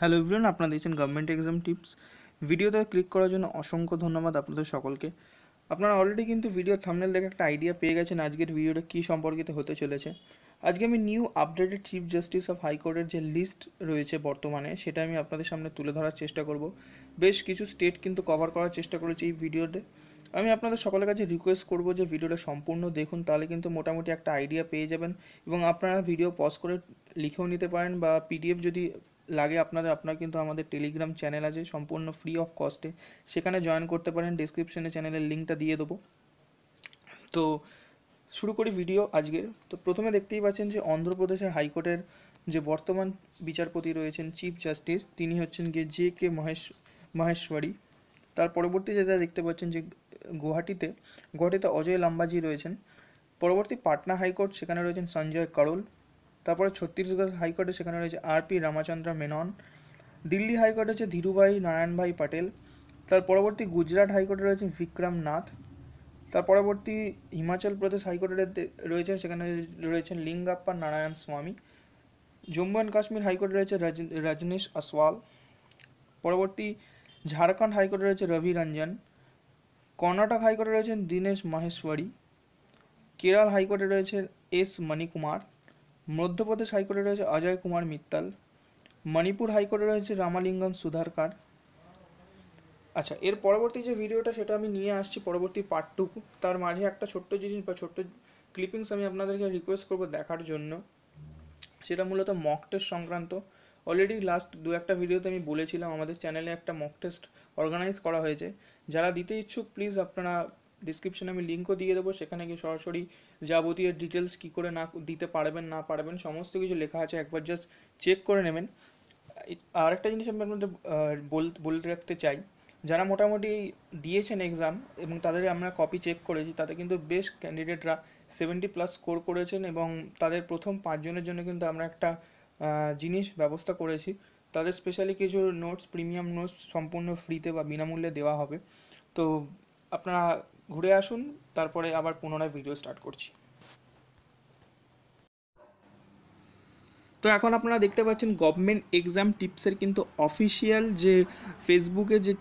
hello everyone আপনারা দিয়েছেন government exam tips ভিডিওতে ক্লিক করার জন্য অসংখ্য ধন্যবাদ আপনাদের সকলকে আপনারা অলরেডি কিন্তু ভিডিও থামনেল দেখে একটা আইডিয়া পেয়ে গেছেন আজকের ভিডিওটা কী সম্পর্কিত হতে চলেছে আজকে আমি new updated chief justice of হাইকোর্টের যে লিস্ট রয়েছে বর্তমানে সেটা আমি আপনাদের সামনে তুলে ধরার চেষ্টা করব বেশ কিছু স্টেট কিন্তু কভার করার চেষ্টা করেছি এই ভিডিওতে আমি আপনাদের সকলের কাছে রিকোয়েস্ট করব যে ভিডিওটা সম্পূর্ণ দেখুন তাহলে কিন্তু মোটামুটি একটা আইডিয়া পেয়ে যাবেন এবং আপনারা ভিডিও পজ করে লিখেও নিতে পারেন বা পিডিএফ যদি লাগে আপনাদের আপনারা কিন্তু আমাদের টেলিগ্রাম চ্যানেল আছে সম্পূর্ণ ফ্রি অফ কস্টে সেখানে জয়েন করতে পারেন ডিসক্রিপশনে চ্যানেলের লিঙ্কটা দিয়ে দেবো তো শুরু করি ভিডিও আজকের তো প্রথমে দেখতেই পাচ্ছেন যে অন্ধ্রপ্রদেশের হাইকোর্টের যে বর্তমান বিচারপতি রয়েছেন চিফ জাস্টিস তিনি হচ্ছেন গিয়ে জে কে মহেশ মহেশ্বরী তার পরবর্তী যেটা দেখতে পাচ্ছেন যে গুয়াহাটিতে গুয়াহাটিতে অজয় লাম্বাজি রয়েছেন পরবর্তী পাটনা হাইকোর্ট সেখানে রয়েছেন সঞ্জয় করল তারপরে ছত্তিশগড় হাইকোর্টে সেখানে রয়েছে আর পি রামাচন্দ্র মেনন দিল্লি হাইকোর্টে হচ্ছে ধীরুভাই নারায়ণভাই পাটেল তার পরবর্তী গুজরাট হাইকোর্টে রয়েছে বিক্রম নাথ তার পরবর্তী হিমাচল প্রদেশ হাইকোর্টে রয়েছে সেখানে রয়েছেন লিঙ্গাপ্পা নারায়ণ স্বামী জম্মু অ্যান্ড কাশ্মীর হাইকোর্টে রয়েছে রজনীশ আসওয়াল পরবর্তী ঝাড়খণ্ড হাইকোর্টে রয়েছে রবি রঞ্জন কর্ণাটক হাইকোর্টে রয়েছেন দীনেশ মাহেশ্বরী কেরল হাইকোর্টে রয়েছেন এস মণিকুমার মধ্যপ্রদেশ হাইকোর্টে রয়েছে অজয় কুমার মিত্তাল মণিপুর হাইকোর্টে রয়েছে রামালিঙ্গম সুধারকার আচ্ছা এর পরবর্তী যে ভিডিওটা সেটা আমি নিয়ে আসছি পরবর্তী পার্ট টু তার মাঝে একটা ছোট্ট জিনিস বা ছোট্ট ক্লিপিংস আমি আপনাদেরকে রিকোয়েস্ট করবো দেখার জন্য সেটা মূলত মক টেস্ট সংক্রান্ত অলরেডি লাস্ট দু একটা ভিডিওতে আমি বলেছিলাম আমাদের চ্যানেলে একটা মক টেস্ট অর্গানাইজ করা হয়েছে যারা দিতে ইচ্ছুক প্লিজ আপনারা ডিসক্রিপশনে আমি লিঙ্কও দিয়ে দেবো সেখানে গিয়ে সরাসরি যাবতীয় ডিটেলস কী করে না দিতে পারবেন না পারবেন সমস্ত কিছু লেখা আছে একবার জাস্ট চেক করে নেবেন আর একটা জিনিস আমি আপনাদের বলে রাখতে চাই যারা মোটামুটি দিয়েছেন এক্সাম এবং তাদের আমরা কপি চেক করেছি তাতে কিন্তু বেশ ক্যান্ডিডেটরা সেভেন্টি প্লাস স্কোর করেছেন এবং তাদের প্রথম পাঁচজনের জন্য কিন্তু আমরা একটা জিনিস ব্যবস্থা করেছি তাদের স্পেশালি কিছু নোটস প্রিমিয়াম নোটস সম্পূর্ণ ফ্রিতে বা বিনামূল্যে দেওয়া হবে তো আপনারা ঘুরে আসুন তারপরে আবার পুনরায় ভিডিও স্টার্ট করছি তো এখন আপনারা দেখতে পাচ্ছেন গভর্নমেন্ট এক্সাম টিপসের কিন্তু অফিসিয়াল যে ফেসবুকে যে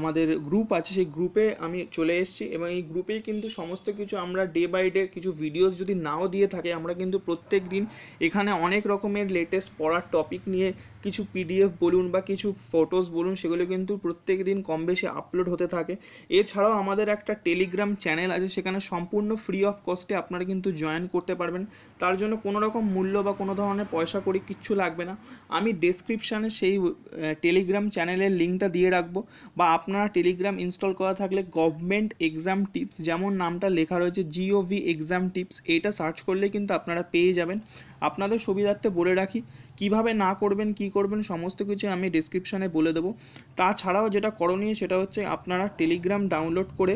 আমাদের গ্রুপ আছে সেই গ্রুপে আমি চলে এসেছি এবং এই গ্রুপেই কিন্তু সমস্ত কিছু আমরা ডে বাই ডে কিছু ভিডিওস যদি নাও দিয়ে থাকে আমরা কিন্তু প্রত্যেক দিন এখানে অনেক রকমের লেটেস্ট পড়ার টপিক নিয়ে কিছু পিডিএফ বলুন বা কিছু ফটোস বলুন সেগুলো কিন্তু প্রত্যেক দিন কম বেশি আপলোড হতে থাকে এছাড়াও আমাদের একটা টেলিগ্রাম চ্যানেল আছে সেখানে সম্পূর্ণ ফ্রি অফ কস্টে আপনারা কিন্তু জয়েন করতে পারবেন তার জন্য কোনো রকম মূল্য বা কোনো ধরনের পয়সা করি কিচ্ছু লাগবে না আমি ডেসক্রিপশানে সেই টেলিগ্রাম চ্যানেলের লিঙ্কটা দিয়ে রাখবো বা আপনারা টেলিগ্রাম ইনস্টল করা থাকলে গভর্নমেন্ট এক্সাম টিপস যেমন নামটা লেখা রয়েছে জিওভি এক্সাম টিপস এটা সার্চ করলে কিন্তু আপনারা পেয়ে যাবেন আপনাদের সুবিধার্থে বলে রাখি কিভাবে না করবেন কি করবেন সমস্ত কিছু আমি ডিসক্রিপশানে বলে দেবো তাছাড়াও যেটা করণীয় সেটা হচ্ছে আপনারা টেলিগ্রাম ডাউনলোড করে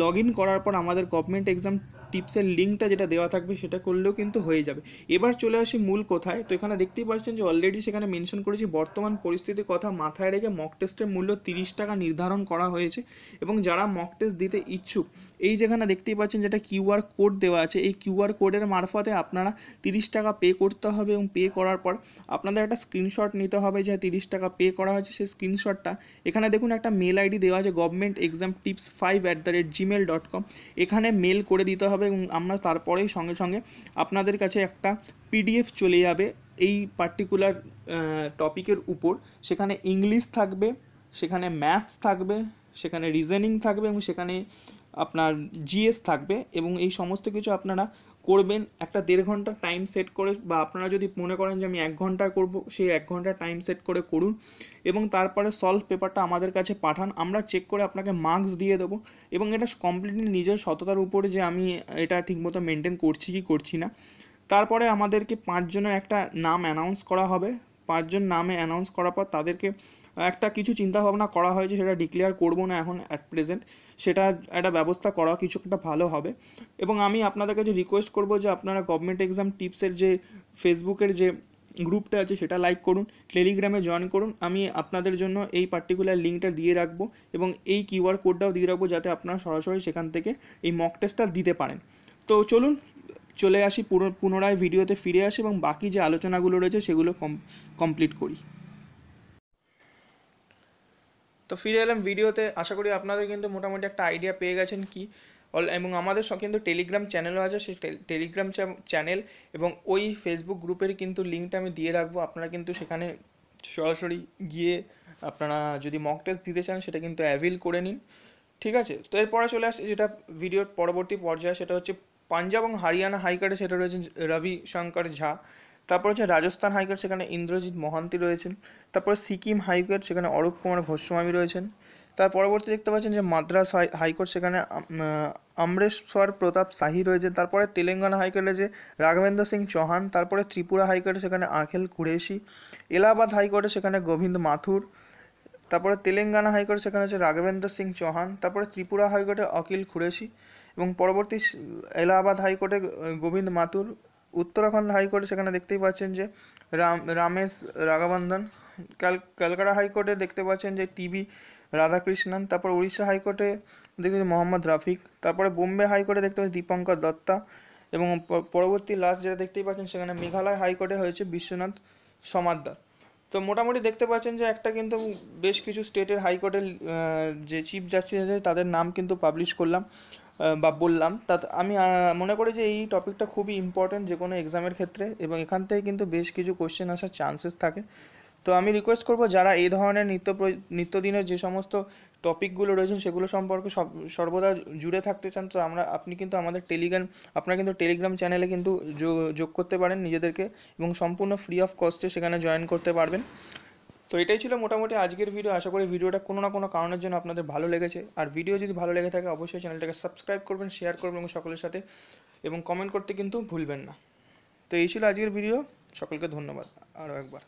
লগ ইন করার পর আমাদের গভর্নমেন্ট এক্সাম টিপসের লিঙ্কটা যেটা দেওয়া থাকবে সেটা করলেও কিন্তু হয়ে যাবে এবার চলে আসি মূল কোথায় তো এখানে দেখতেই পাচ্ছেন যে অলরেডি সেখানে মেনশন করেছি বর্তমান পরিস্থিতির কথা মাথায় রেখে মক টেস্টের মূল্য তিরিশ টাকা নির্ধারণ করা হয়েছে এবং যারা মক টেস্ট দিতে ইচ্ছুক এই যেখানে দেখতেই পাচ্ছেন যেটা কিউআর কোড দেওয়া আছে এই কিউআর কোডের মারফতে আপনারা তিরিশ টাকা পে করতে হবে এবং পে করার পর আপনাদের একটা স্ক্রিনশট নিতে হবে যে তিরিশ টাকা পে করা হয়েছে সেই স্ক্রিনশটটা এখানে দেখুন একটা মেল আইডি দেওয়া আছে government exam tips five at the rate Gmail dot com এখানে মেল করে দিতে হবে হবে এবং আমরা তারপরেই সঙ্গে সঙ্গে আপনাদের কাছে একটা পিডিএফ চলে যাবে এই পার্টিকুলার টপিকের উপর সেখানে ইংলিশ থাকবে সেখানে ম্যাথস থাকবে সেখানে রিজনিং থাকবে এবং সেখানে আপনার জিএস থাকবে এবং এই সমস্ত কিছু আপনারা করবেন একটা দেড় ঘন্টা টাইম সেট করে বা আপনারা যদি মনে করেন যে আমি এক ঘন্টা করব সেই এক ঘন্টা টাইম সেট করে করুন এবং তারপরে সলভ পেপারটা আমাদের কাছে পাঠান আমরা চেক করে আপনাকে মার্কস দিয়ে দেবো এবং এটা কমপ্লিটলি নিজের সততার উপরে যে আমি এটা ঠিকমতো মেনটেন করছি কি করছি না তারপরে আমাদেরকে পাঁচজনের একটা নাম অ্যানাউন্স করা হবে পাঁচজন নামে অ্যানাউন্স করার পর তাদেরকে একটা কিছু চিন্তাভাবনা করা হয়েছে সেটা ডিক্লেয়ার করব না এখন অ্যাট প্রেজেন্ট সেটা একটা ব্যবস্থা করা কিছু একটা ভালো হবে এবং আমি আপনাদের কাছে রিকোয়েস্ট করব যে আপনারা গভর্নমেন্ট এক্সাম টিপসের যে ফেসবুকের যে গ্রুপটা আছে সেটা লাইক করুন টেলিগ্রামে জয়েন করুন আমি আপনাদের জন্য এই পার্টিকুলার লিঙ্কটা দিয়ে রাখবো এবং এই কিউআর কোডটাও দিয়ে রাখবো যাতে আপনারা সরাসরি সেখান থেকে এই মক টেস্টটা দিতে পারেন তো চলুন চলে আসি পুনরায় ভিডিওতে ফিরে আসি এবং বাকি যে আলোচনাগুলো রয়েছে সেগুলো কমপ্লিট করি তো ফিরে এলাম ভিডিওতে আশা করি আপনাদের কিন্তু মোটামুটি একটা আইডিয়া পেয়ে গেছেন কি এবং আমাদের কিন্তু টেলিগ্রাম চ্যানেলও আছে সেই টেলিগ্রাম চ্যানেল এবং ওই ফেসবুক গ্রুপের কিন্তু লিঙ্কটা আমি দিয়ে রাখবো আপনারা কিন্তু সেখানে সরাসরি গিয়ে আপনারা যদি মক টেস্ট দিতে চান সেটা কিন্তু অ্যাভেল করে নিন ঠিক আছে তো এরপরে চলে আসছে যেটা ভিডিওর পরবর্তী পর্যায়ে সেটা হচ্ছে পাঞ্জাব এবং হারিয়ানা হাইকোর্টে সেটা রয়েছেন রবি শঙ্কর ঝা তারপর হচ্ছে রাজস্থান হাইকোর্ট সেখানে ইন্দ্রজিৎ মহান্তি রয়েছেন তারপরে সিকিম হাইকোর্ট সেখানে অরূপ কুমার ঘোস্বামী রয়েছেন তার পরবর্তী দেখতে পাচ্ছেন যে মাদ্রাস হাইকোর্ট সেখানে অমরেশ্বর প্রতাপ সাহি রয়েছেন তারপরে তেলেঙ্গানা হাইকোর্টে যে রাঘবেন্দ্র সিং চৌহান তারপরে ত্রিপুরা হাইকোর্টে সেখানে আখেল কুরেশি এলাহাবাদ হাইকোর্টে সেখানে গোবিন্দ মাথুর তারপরে তেলেঙ্গানা হাইকোর্টে সেখানে হচ্ছে রাঘবেন্দ্র সিং চৌহান তারপরে ত্রিপুরা হাইকোর্টে অকিল খুরেশি এবং পরবর্তী এলাহাবাদ হাইকোর্টে গোবিন্দ মাথুর উত্তরাখণ্ড হাইকোর্টে সেখানে দেখতেই পাচ্ছেন যে রাম রামেশ রাঘাবন্ধন ক্যাল ক্যালকাটা হাইকোর্টে দেখতে পাচ্ছেন যে টিবি রাধাকৃষ্ণন তারপর উড়িষ্যা হাইকোর্টে দেখতে মোহাম্মদ রাফিক তারপরে বোম্বে হাইকোর্টে দেখতে পাচ্ছেন দীপঙ্কর দত্তা এবং পরবর্তী লাস্ট যেটা দেখতেই পাচ্ছেন সেখানে মেঘালয় হাইকোর্টে হয়েছে বিশ্বনাথ সমাদ্দার তো মোটামুটি দেখতে পাচ্ছেন যে একটা কিন্তু বেশ কিছু স্টেটের হাইকোর্টের যে চিফ জাস্টিস আছে তাদের নাম কিন্তু পাবলিশ করলাম বা বললাম তা আমি মনে করি যে এই টপিকটা খুবই ইম্পর্ট্যান্ট যে কোনো এক্সামের ক্ষেত্রে এবং এখান থেকে কিন্তু বেশ কিছু কোশ্চেন আসার চান্সেস থাকে তো আমি রিকোয়েস্ট করব যারা এই ধরনের নিত্য নিত্যদিনের যে সমস্ত টপিকগুলো রয়েছে সেগুলো সম্পর্কে সব সর্বদা জুড়ে থাকতে চান তো আমরা আপনি কিন্তু আমাদের টেলিগ্রাম আপনারা কিন্তু টেলিগ্রাম চ্যানেলে কিন্তু যোগ করতে পারেন নিজেদেরকে এবং সম্পূর্ণ ফ্রি অফ কস্টে সেখানে জয়েন করতে পারবেন তো এটাই ছিল মোটামুটি আজকের ভিডিও আশা করি ভিডিওটা কোনো না কোনো কারণের জন্য আপনাদের ভালো লেগেছে আর ভিডিও যদি ভালো লেগে থাকে অবশ্যই চ্যানেলটাকে সাবস্ক্রাইব করবেন শেয়ার করবেন সকলের সাথে এবং কমেন্ট করতে কিন্তু ভুলবেন না তো এই ছিল আজকের ভিডিও সকলকে ধন্যবাদ আরও একবার